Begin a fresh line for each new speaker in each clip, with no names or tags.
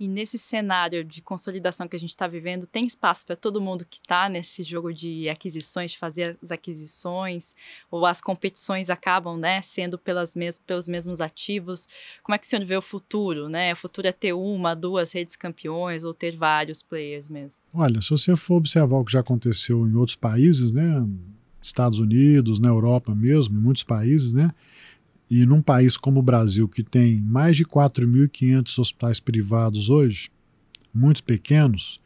E nesse cenário de consolidação que a gente está vivendo, tem espaço para todo mundo que está nesse jogo de aquisições, de fazer as aquisições, ou as competições acabam né, sendo pelas mes pelos mesmos ativos. Como é que o senhor vê o futuro? Né? O futuro é ter uma, duas redes campeões ou ter vários players mesmo?
Olha, se você for observar o que já aconteceu em outros países, né? Estados Unidos, na Europa mesmo, em muitos países, né? E num país como o Brasil, que tem mais de 4.500 hospitais privados hoje, muitos pequenos,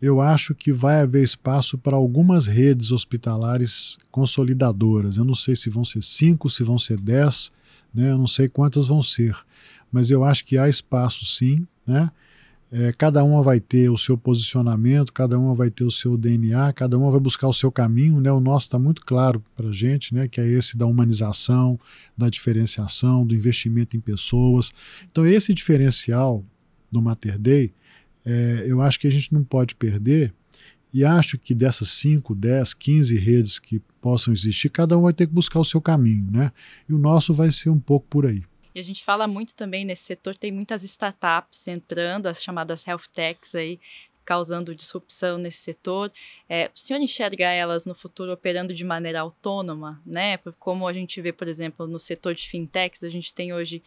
eu acho que vai haver espaço para algumas redes hospitalares consolidadoras. Eu não sei se vão ser cinco, se vão ser dez, né? eu não sei quantas vão ser, mas eu acho que há espaço sim, né? É, cada uma vai ter o seu posicionamento, cada uma vai ter o seu DNA, cada uma vai buscar o seu caminho, né? O nosso está muito claro para a gente, né? Que é esse da humanização, da diferenciação, do investimento em pessoas. Então esse diferencial do Mater Day, é, eu acho que a gente não pode perder e acho que dessas 5, 10, 15 redes que possam existir, cada um vai ter que buscar o seu caminho, né? E o nosso vai ser um pouco por aí.
E a gente fala muito também nesse setor, tem muitas startups entrando, as chamadas health techs aí, causando disrupção nesse setor. É, o senhor enxerga elas no futuro operando de maneira autônoma, né? Como a gente vê, por exemplo, no setor de fintechs, a gente tem hoje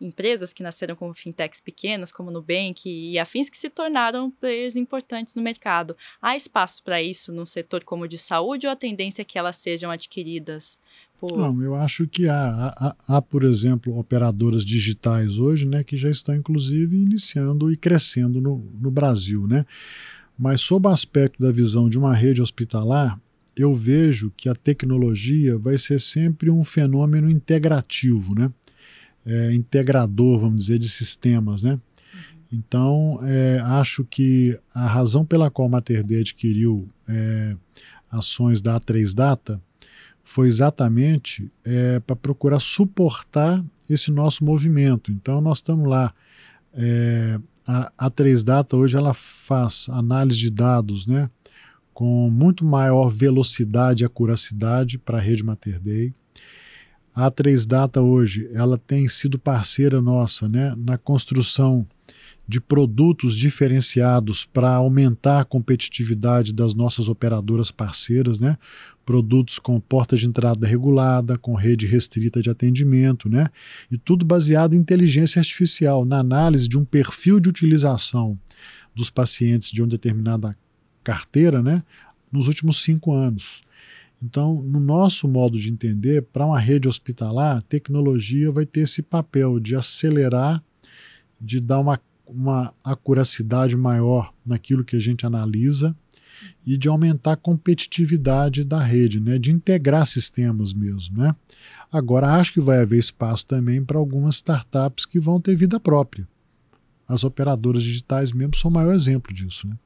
empresas que nasceram como fintechs pequenas, como Nubank e afins, que se tornaram players importantes no mercado. Há espaço para isso num setor como o de saúde ou a tendência é que elas sejam adquiridas? Por... Não,
eu acho que há, há, há, por exemplo, operadoras digitais hoje né, que já estão, inclusive, iniciando e crescendo no, no Brasil. Né? Mas, sob o aspecto da visão de uma rede hospitalar, eu vejo que a tecnologia vai ser sempre um fenômeno integrativo, né? é, integrador, vamos dizer, de sistemas, né? Então, é, acho que a razão pela qual a MaterD adquiriu é, ações da A3 Data foi exatamente é, para procurar suportar esse nosso movimento. Então, nós estamos lá. É, a A3 Data hoje ela faz análise de dados né, com muito maior velocidade e acuracidade para a rede MaterDay. A três Data hoje, ela tem sido parceira nossa, né, na construção de produtos diferenciados para aumentar a competitividade das nossas operadoras parceiras, né? Produtos com porta de entrada regulada, com rede restrita de atendimento, né? E tudo baseado em inteligência artificial, na análise de um perfil de utilização dos pacientes de uma determinada carteira, né? Nos últimos cinco anos. Então, no nosso modo de entender, para uma rede hospitalar, a tecnologia vai ter esse papel de acelerar, de dar uma, uma acuracidade maior naquilo que a gente analisa e de aumentar a competitividade da rede, né? de integrar sistemas mesmo. Né? Agora, acho que vai haver espaço também para algumas startups que vão ter vida própria. As operadoras digitais mesmo são o maior exemplo disso. Né?